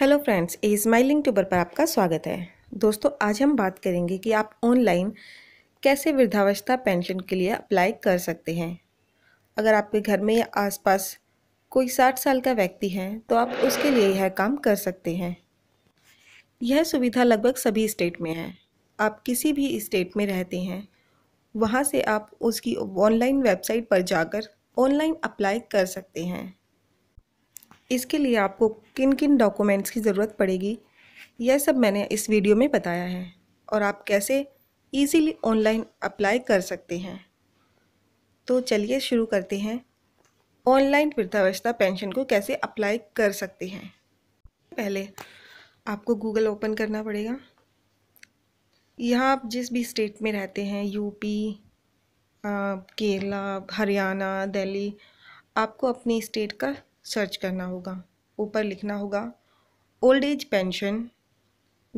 hello friends a smiling tuber पर आपका स्वागत है दोस्तों आज हम बात करेंगे कि आप ऑनलाइन कैसे वृद्धावस्था पेंशन के लिए अप्लाई कर सकते हैं अगर आपके घर में या आसपास कोई साठ साल का व्यक्ति है तो आप उसके लिए यह काम कर सकते हैं यह सुविधा लगभग सभी स्टेट में है आप किसी भी स्टेट में रहते हैं वहाँ से आप उसकी ऑनलाइन वेबसाइट पर जाकर ऑनलाइन अप्लाई कर सकते हैं इसके लिए आपको किन किन डॉक्यूमेंट्स की ज़रूरत पड़ेगी यह सब मैंने इस वीडियो में बताया है और आप कैसे ईजीली ऑनलाइन अप्लाई कर सकते हैं तो चलिए शुरू करते हैं ऑनलाइन वृद्धावस्था पेंशन को कैसे अप्लाई कर सकते हैं पहले आपको गूगल ओपन करना पड़ेगा यहाँ आप जिस भी स्टेट में रहते हैं यूपी केरला हरियाणा दिल्ली आपको अपनी स्टेट का सर्च करना होगा ऊपर लिखना होगा old age pension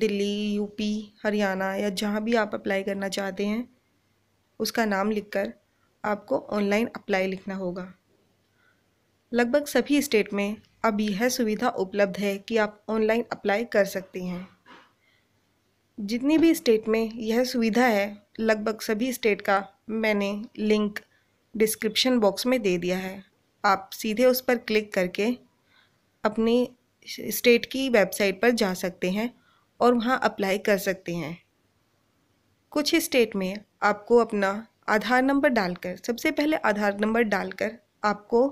Delhi UP Haryana या जहाँ भी आप अप्लाई करना चाहते हैं उसका नाम लिखकर आपको ऑनलाइन अप्लाई लिखना होगा लगभग सभी स्टेट में अब यह सुविधा उपलब्ध है कि आप ऑनलाइन अप्लाई कर सकते हैं जितनी भी स्टेट में यह सुविधा है लगभग सभी स्टेट का मैंने लिंक डिस्क्रिप्शन बॉक्स में दे दिया है आप सीधे उस पर क्लिक करके अपनी स्टेट की वेबसाइट पर जा सकते हैं और वहाँ अप्लाई कर सकते हैं कुछ स्टेट में आपको अपना आधार नंबर डालकर सबसे पहले आधार नंबर डालकर आपको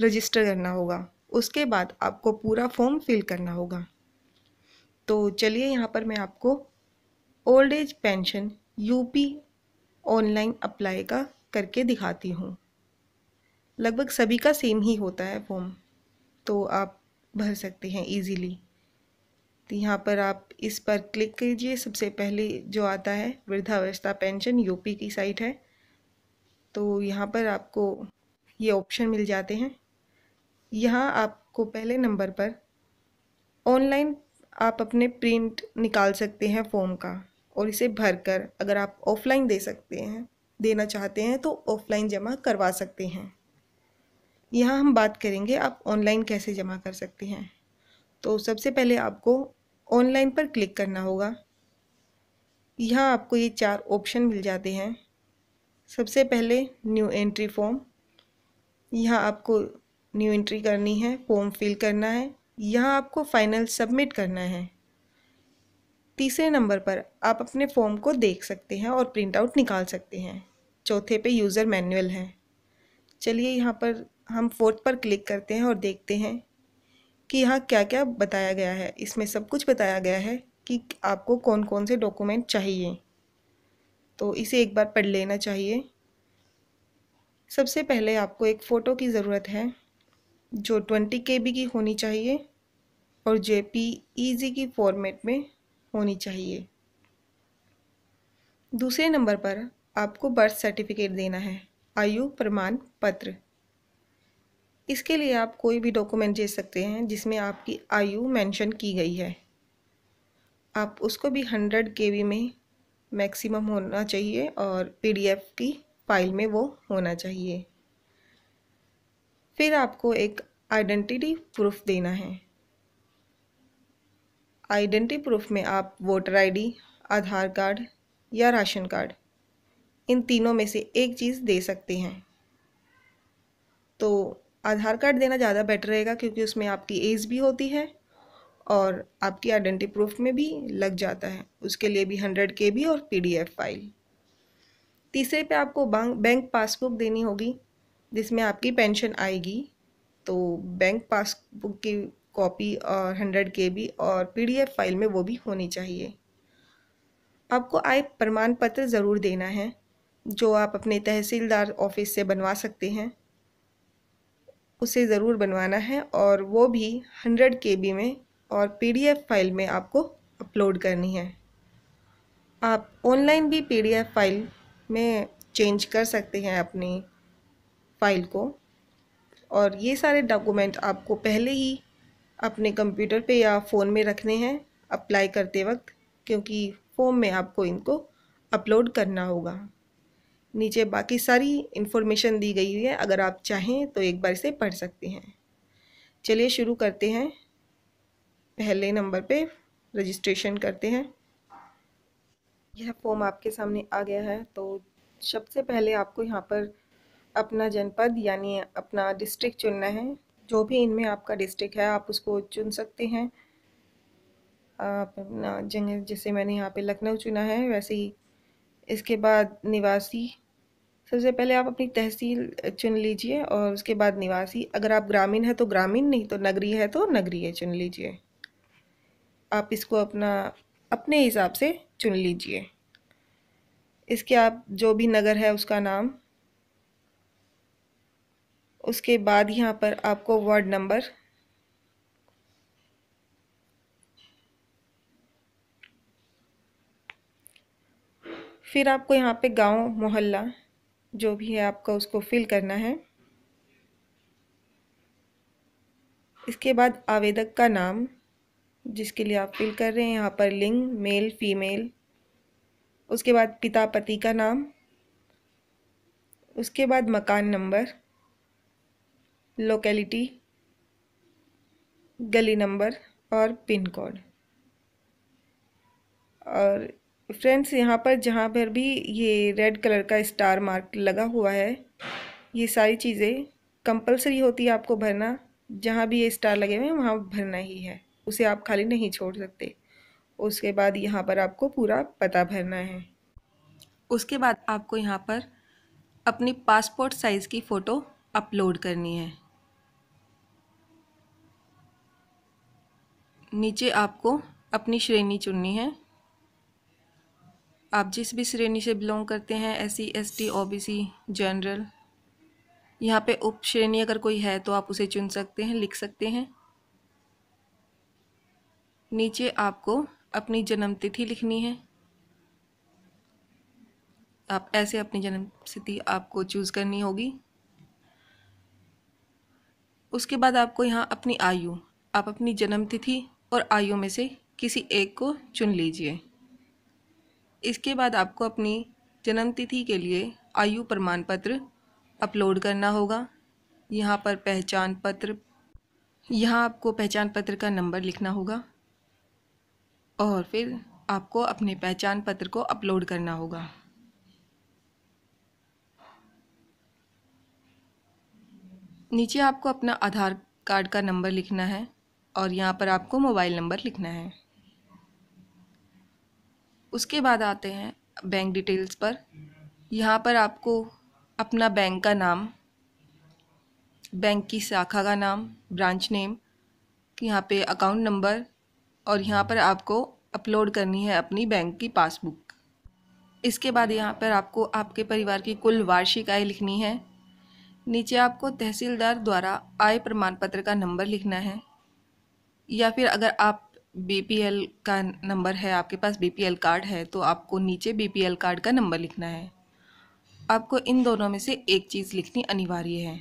रजिस्टर करना होगा उसके बाद आपको पूरा फॉर्म फिल करना होगा तो चलिए यहाँ पर मैं आपको old age pension UP online apply का करके दिखाती हूँ लगभग सभी का सेम ही होता है फॉर्म तो आप भर सकते हैं इजीली तो यहाँ पर आप इस पर क्लिक कीजिए सबसे पहले जो आता है वृद्धावस्था पेंशन यूपी की साइट है तो यहाँ पर आपको ये ऑप्शन मिल जाते हैं यहाँ आपको पहले नंबर पर ऑनलाइन आप अपने प्रिंट निकाल सकते हैं फॉर्म का और इसे भरकर अगर आप ऑफलाइन दे सकते हैं देना चाहते हैं तो ऑफलाइन जमा करवा सकते हैं यहाँ हम बात करेंगे आप ऑनलाइन कैसे जमा कर सकते हैं तो सबसे पहले आपको ऑनलाइन पर क्लिक करना होगा यहाँ आपको ये चार ऑप्शन मिल जाते हैं सबसे पहले न्यू एंट्री फॉर्म यहाँ आपको न्यू एंट्री करनी है फॉर्म फिल करना है यहाँ आपको फाइनल सबमिट करना है तीसरे नंबर पर आप अपने फॉर्म को देख सकते हैं और प्रिंट आउट निकाल सकते हैं चौथे पे यूज़र मैनुअल है चलिए यहाँ पर हम फोर्थ पर क्लिक करते हैं और देखते हैं कि यहाँ क्या क्या बताया गया है इसमें सब कुछ बताया गया है कि आपको कौन कौन से डॉक्यूमेंट चाहिए तो इसे एक बार पढ़ लेना चाहिए सबसे पहले आपको एक फ़ोटो की ज़रूरत है जो ट्वेंटी के बी की होनी चाहिए और जे पी ईजी की फॉर्मेट में होनी चाहिए दूसरे नंबर पर आपको बर्थ सर्टिफिकेट देना है आयु प्रमाण पत्र इसके लिए आप कोई भी डॉक्यूमेंट दे सकते हैं जिसमें आपकी आयु मेंशन की गई है आप उसको भी हंड्रेड के में मैक्सिमम होना चाहिए और पीडीएफ की फाइल में वो होना चाहिए फिर आपको एक आइडेंटिटी प्रूफ देना है आइडेंटिटी प्रूफ में आप वोटर आईडी, आधार कार्ड या राशन कार्ड इन तीनों में से एक चीज़ दे सकते हैं तो आधार कार्ड देना ज़्यादा बेटर रहेगा क्योंकि उसमें आपकी एज भी होती है और आपकी आइडेंटिटी प्रूफ में भी लग जाता है उसके लिए भी हंड्रेड के बी और पीडीएफ फाइल तीसरे पे आपको बैंक पासबुक देनी होगी जिसमें आपकी पेंशन आएगी तो बैंक पासबुक की कॉपी और हंड्रेड के बी और पीडीएफ फाइल में वो भी होनी चाहिए आपको आय प्रमाण पत्र ज़रूर देना है जो आप अपने तहसीलदार ऑफिस से बनवा सकते हैं उसे ज़रूर बनवाना है और वो भी हंड्रेड के बी में और एफ़ फाइल में आपको अपलोड करनी है आप ऑनलाइन भी एफ फाइल में चेंज कर सकते हैं अपनी फाइल को और ये सारे डॉक्यूमेंट आपको पहले ही अपने कंप्यूटर पे या फ़ोन में रखने हैं अप्लाई करते वक्त क्योंकि फॉर्म में आपको इनको अपलोड करना होगा नीचे बाकी सारी इन्फॉर्मेशन दी गई है अगर आप चाहें तो एक बार इसे पढ़ सकते हैं चलिए शुरू करते हैं पहले नंबर पे रजिस्ट्रेशन करते हैं यह फॉर्म आपके सामने आ गया है तो सबसे पहले आपको यहाँ पर अपना जनपद यानी अपना डिस्ट्रिक्ट चुनना है जो भी इनमें आपका डिस्ट्रिक्ट है आप उसको चुन सकते हैं आप अपना जगह जैसे मैंने यहाँ पे लखनऊ चुना है वैसे ही इसके बाद निवासी सबसे पहले आप अपनी तहसील चुन लीजिए और उसके बाद निवासी अगर आप ग्रामीण है तो ग्रामीण नहीं तो नगरीय है तो नगरीय चुन लीजिए आप इसको अपना अपने हिसाब से चुन लीजिए इसके आप जो भी नगर है उसका नाम उसके बाद यहाँ पर आपको वार्ड नंबर फिर आपको यहाँ पे गांव मोहल्ला जो भी है आपका उसको फिल करना है इसके बाद आवेदक का नाम जिसके लिए आप फिल कर रहे हैं यहाँ पर लिंग मेल फीमेल उसके बाद पिता पति का नाम उसके बाद मकान नंबर लोकेलिटी गली नंबर और पिन कोड और फ्रेंड्स यहाँ पर जहाँ पर भी ये रेड कलर का स्टार मार्क लगा हुआ है ये सारी चीज़ें कंपलसरी होती है आपको भरना जहाँ भी ये स्टार लगे हुए हैं वहाँ भरना ही है उसे आप खाली नहीं छोड़ सकते उसके बाद यहाँ पर आपको पूरा पता भरना है उसके बाद आपको यहाँ पर अपनी पासपोर्ट साइज़ की फ़ोटो अपलोड करनी है नीचे आपको अपनी श्रेणी चुननी है आप जिस भी श्रेणी से बिलोंग करते हैं S C S T O B C general यहाँ पे उप श्रेणी अगर कोई है तो आप उसे चुन सकते हैं लिख सकते हैं नीचे आपको अपनी जन्म तिथि लिखनी है आप ऐसे अपनी जन्म तिथि आपको चूज़ करनी होगी उसके बाद आपको यहाँ अपनी आयु आप अपनी जन्म तिथि और आयु में से किसी एक को चुन लीजिए इसके बाद आपको अपनी जन्मतिथि के लिए आयु प्रमाण पत्र अपलोड करना होगा यहाँ पर पहचान पत्र यहाँ आपको पहचान पत्र का नंबर लिखना होगा और फिर आपको अपने पहचान पत्र को अपलोड करना होगा नीचे आपको अपना आधार कार्ड का नंबर लिखना है और यहाँ पर आपको मोबाइल नंबर लिखना है उसके बाद आते हैं बैंक डिटेल्स पर यहाँ पर आपको अपना बैंक का नाम बैंक की शाखा का नाम ब्रांच नेम यहाँ पे अकाउंट नंबर और यहाँ पर आपको अपलोड करनी है अपनी बैंक की पासबुक इसके बाद यहाँ पर आपको आपके परिवार की कुल वार्षिक आय लिखनी है नीचे आपको तहसीलदार द्वारा आय प्रमाण पत्र का नंबर लिखना है या फिर अगर आप बीपीएल का नंबर है आपके पास बीपीएल कार्ड है तो आपको नीचे बीपीएल कार्ड का नंबर लिखना है आपको इन दोनों में से एक चीज़ लिखनी अनिवार्य है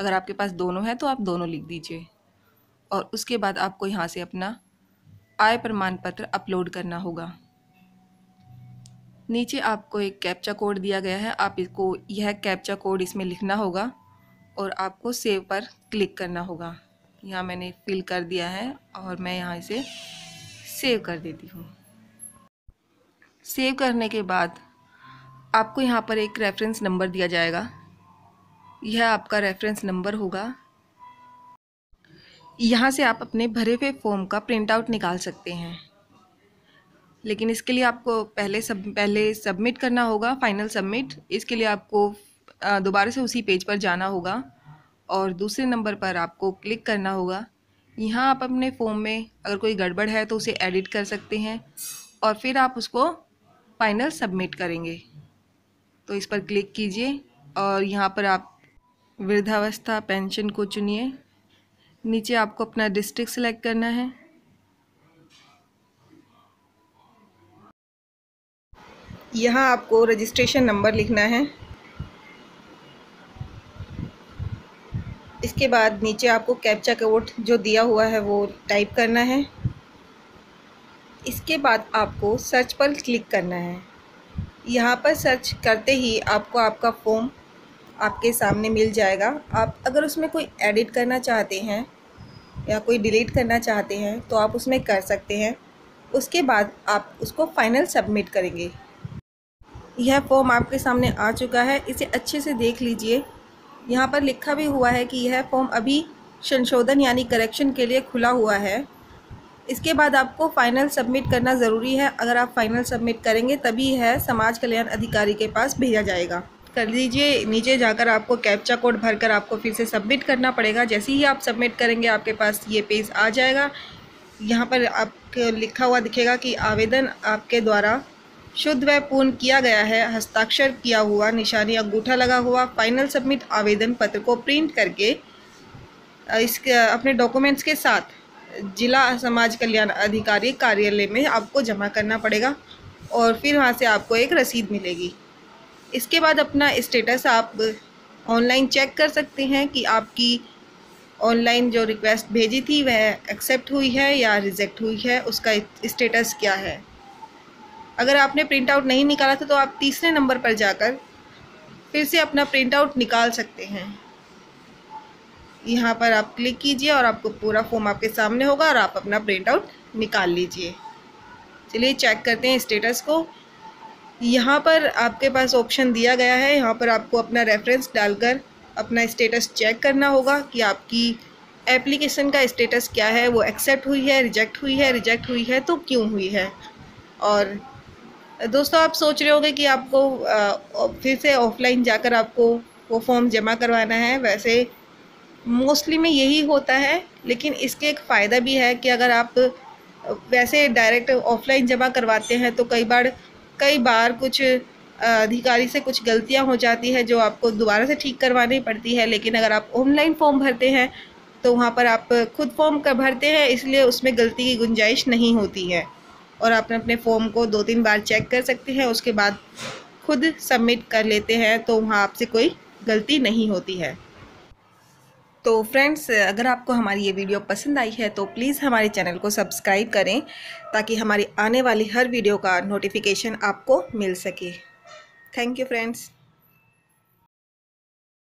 अगर आपके पास दोनों है तो आप दोनों लिख दीजिए और उसके बाद आपको यहाँ से अपना आय प्रमाण पत्र अपलोड करना होगा नीचे आपको एक कैप्चा कोड दिया गया है आप इसको यह कैप्चा कोड इसमें लिखना होगा और आपको सेव पर क्लिक करना होगा यहाँ मैंने फिल कर दिया है और मैं यहाँ इसे सेव कर देती हूँ सेव करने के बाद आपको यहाँ पर एक रेफरेंस नंबर दिया जाएगा यह आपका रेफरेंस नंबर होगा यहाँ से आप अपने भरे हुए फॉर्म का प्रिंट आउट निकाल सकते हैं लेकिन इसके लिए आपको पहले सब पहले सबमिट करना होगा फाइनल सबमिट इसके लिए आपको दोबारा से उसी पेज पर जाना होगा और दूसरे नंबर पर आपको क्लिक करना होगा यहाँ आप अपने फ़ॉर्म में अगर कोई गड़बड़ है तो उसे एडिट कर सकते हैं और फिर आप उसको फाइनल सबमिट करेंगे तो इस पर क्लिक कीजिए और यहाँ पर आप वृद्धावस्था पेंशन को चुनिए नीचे आपको अपना डिस्ट्रिक्ट सेलेक्ट करना है यहाँ आपको रजिस्ट्रेशन नंबर लिखना है इसके बाद नीचे आपको कैप्चा कोड जो दिया हुआ है वो टाइप करना है इसके बाद आपको सर्च पर क्लिक करना है यहाँ पर सर्च करते ही आपको आपका फॉर्म आपके सामने मिल जाएगा आप अगर उसमें कोई एडिट करना चाहते हैं या कोई डिलीट करना चाहते हैं तो आप उसमें कर सकते हैं उसके बाद आप उसको फाइनल सबमिट करेंगे यह फॉर्म आपके सामने आ चुका है इसे अच्छे से देख लीजिए यहाँ पर लिखा भी हुआ है कि यह फॉर्म अभी संशोधन यानी करेक्शन के लिए खुला हुआ है इसके बाद आपको फाइनल सबमिट करना ज़रूरी है अगर आप फाइनल सबमिट करेंगे तभी यह समाज कल्याण अधिकारी के पास भेजा जाएगा कर दीजिए नीचे जाकर आपको कैप्चा कोड भरकर आपको फिर से सबमिट करना पड़ेगा जैसे ही आप सबमिट करेंगे आपके पास ये पेज आ जाएगा यहाँ पर आप लिखा हुआ दिखेगा कि आवेदन आपके द्वारा शुद्ध व पूर्ण किया गया है हस्ताक्षर किया हुआ निशानी अंगूठा लगा हुआ फाइनल सबमिट आवेदन पत्र को प्रिंट करके इसके अपने डॉक्यूमेंट्स के साथ जिला समाज कल्याण अधिकारी कार्यालय में आपको जमा करना पड़ेगा और फिर वहाँ से आपको एक रसीद मिलेगी इसके बाद अपना स्टेटस आप ऑनलाइन चेक कर सकते हैं कि आपकी ऑनलाइन जो रिक्वेस्ट भेजी थी वह एक्सेप्ट हुई है या रिजेक्ट हुई है उसका स्टेटस क्या है अगर आपने प्रिंट आउट नहीं निकाला था तो आप तीसरे नंबर पर जाकर फिर से अपना प्रिंट आउट निकाल सकते हैं यहाँ पर आप क्लिक कीजिए और आपको पूरा फॉर्म आपके सामने होगा और आप अपना प्रिंट आउट निकाल लीजिए चलिए चेक करते हैं स्टेटस को यहाँ पर आपके पास ऑप्शन दिया गया है यहाँ पर आपको अपना रेफरेंस डालकर अपना स्टेटस चेक करना होगा कि आपकी एप्लीकेशन का स्टेटस क्या है वो एक्सेप्ट हुई है रिजेक्ट हुई है रिजेक्ट हुई है तो क्यों हुई है और दोस्तों आप सोच रहे होंगे कि आपको फिर से ऑफलाइन जाकर आपको वो फॉर्म जमा करवाना है वैसे मोस्टली में यही होता है लेकिन इसके एक फ़ायदा भी है कि अगर आप वैसे डायरेक्ट ऑफलाइन जमा करवाते हैं तो कई बार कई बार कुछ अधिकारी से कुछ गलतियां हो जाती है जो आपको दोबारा से ठीक करवानी पड़ती है लेकिन अगर आप ऑनलाइन फॉर्म भरते हैं तो वहाँ पर आप खुद फॉर्म भरते हैं इसलिए उसमें गलती की गुंजाइश नहीं होती है और आप अपने फॉर्म को दो तीन बार चेक कर सकते हैं उसके बाद खुद सबमिट कर लेते हैं तो वहाँ आपसे कोई गलती नहीं होती है तो फ्रेंड्स अगर आपको हमारी ये वीडियो पसंद आई है तो प्लीज़ हमारे चैनल को सब्सक्राइब करें ताकि हमारी आने वाली हर वीडियो का नोटिफिकेशन आपको मिल सके थैंक यू फ्रेंड्स